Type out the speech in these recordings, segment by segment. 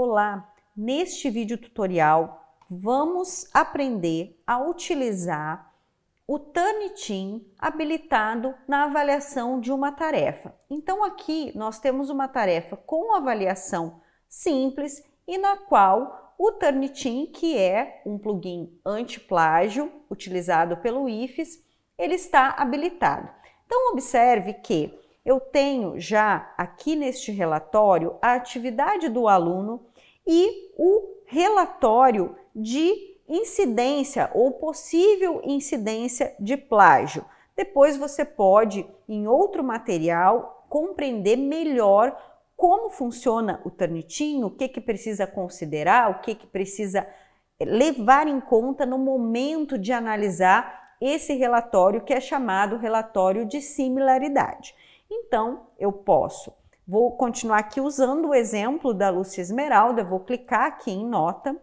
Olá! Neste vídeo tutorial vamos aprender a utilizar o Turnitin habilitado na avaliação de uma tarefa. Então aqui nós temos uma tarefa com avaliação simples e na qual o Turnitin, que é um plugin anti-plágio utilizado pelo IFES, ele está habilitado. Então observe que eu tenho já aqui neste relatório a atividade do aluno e o relatório de incidência ou possível incidência de plágio. Depois você pode, em outro material, compreender melhor como funciona o Turnitinho, o que, que precisa considerar, o que, que precisa levar em conta no momento de analisar esse relatório que é chamado relatório de similaridade. Então, eu posso. Vou continuar aqui usando o exemplo da Lúcia Esmeralda, vou clicar aqui em nota.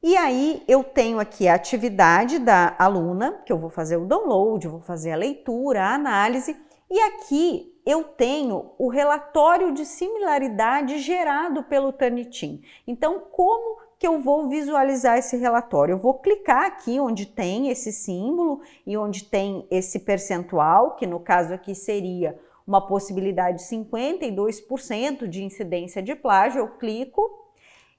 E aí eu tenho aqui a atividade da aluna, que eu vou fazer o download, vou fazer a leitura, a análise, e aqui eu tenho o relatório de similaridade gerado pelo Tanitin. Então, como que eu vou visualizar esse relatório? Eu vou clicar aqui onde tem esse símbolo e onde tem esse percentual, que no caso aqui seria uma possibilidade de 52% de incidência de plágio, eu clico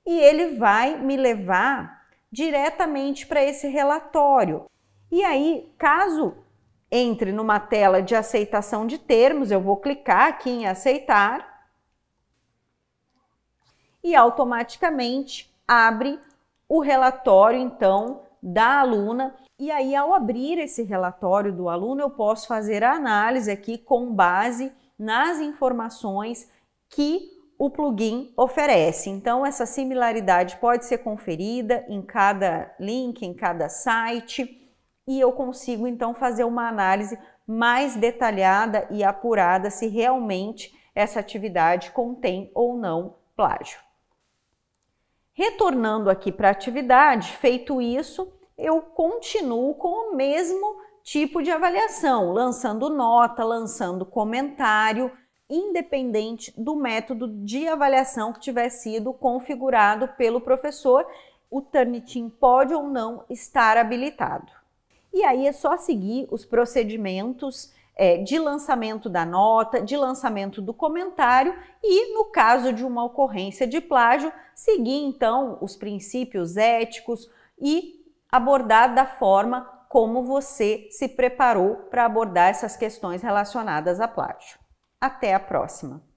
e ele vai me levar diretamente para esse relatório. E aí, caso entre numa tela de aceitação de termos, eu vou clicar aqui em aceitar e automaticamente abre o relatório então da aluna e aí ao abrir esse relatório do aluno eu posso fazer a análise aqui com base nas informações que o plugin oferece. Então essa similaridade pode ser conferida em cada link, em cada site e eu consigo então fazer uma análise mais detalhada e apurada se realmente essa atividade contém ou não plágio. Retornando aqui para a atividade, feito isso, eu continuo com o mesmo tipo de avaliação, lançando nota, lançando comentário, independente do método de avaliação que tiver sido configurado pelo professor, o Turnitin pode ou não estar habilitado. E aí é só seguir os procedimentos é, de lançamento da nota, de lançamento do comentário e, no caso de uma ocorrência de plágio, seguir então os princípios éticos e abordar da forma como você se preparou para abordar essas questões relacionadas a plágio. Até a próxima!